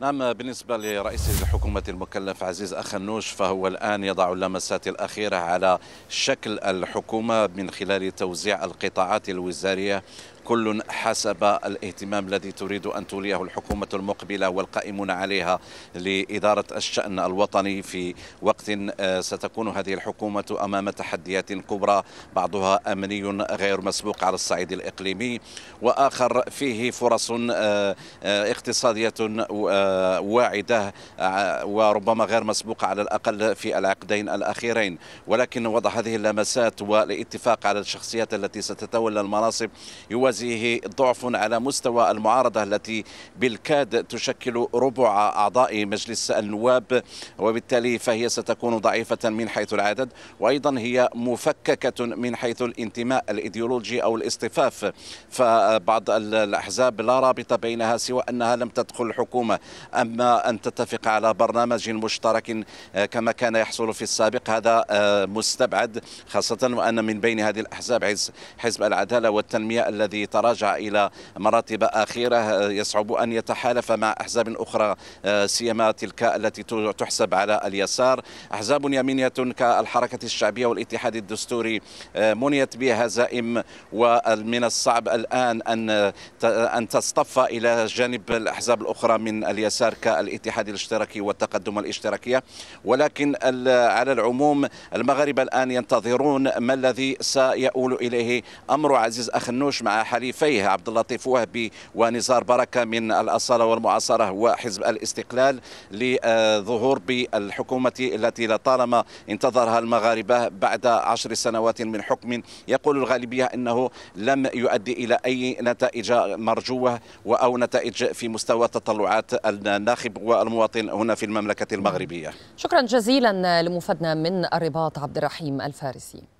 نعم بالنسبة لرئيس الحكومة المكلف عزيز أخنوش فهو الآن يضع اللمسات الأخيرة على شكل الحكومة من خلال توزيع القطاعات الوزارية كل حسب الاهتمام الذي تريد أن توليه الحكومة المقبلة والقائمون عليها لإدارة الشأن الوطني في وقت آه، ستكون هذه الحكومة أمام تحديات كبرى بعضها أمني غير مسبوق على الصعيد الإقليمي وآخر فيه فرص آه، آه، اقتصادية واعدة وربما غير مسبوقة على الأقل في العقدين الأخيرين ولكن وضع هذه اللمسات والاتفاق على الشخصيات التي ستتولى المناصب يوازي هذه ضعف على مستوى المعارضة التي بالكاد تشكل ربع أعضاء مجلس النواب وبالتالي فهي ستكون ضعيفة من حيث العدد وأيضا هي مفككة من حيث الانتماء الإيديولوجي أو الاصطفاف فبعض الأحزاب لا رابط بينها سوى أنها لم تدخل الحكومة أما أن تتفق على برنامج مشترك آه، كما كان يحصل في السابق هذا آه، مستبعد خاصة وأن من بين هذه الأحزاب حزب العدالة والتنمية الذي تراجع إلى مراتب أخيرة يصعب أن يتحالف مع أحزاب أخرى آه، سيما تلك التي تحسب على اليسار أحزاب يمينية كالحركة الشعبية والاتحاد الدستوري آه، منيت بها زائم ومن الصعب الآن أن أن تصطف إلى جانب الأحزاب الأخرى من اليسار كالاتحاد الاشتراكي والتقدم الاشتراكية ولكن على العموم المغاربة الآن ينتظرون ما الذي سيؤول إليه أمر عزيز أخنوش مع حليفيه عبد اللطيف وهبي ونزار بركه من الاصاله والمعاصره وحزب الاستقلال لظهور بالحكومه التي لطالما انتظرها المغاربه بعد عشر سنوات من حكم يقول الغالبيه انه لم يؤدي الى اي نتائج مرجوه او نتائج في مستوى تطلعات الناخب والمواطن هنا في المملكه المغربيه. شكرا جزيلا لمفدنا من الرباط عبد الرحيم الفارسي.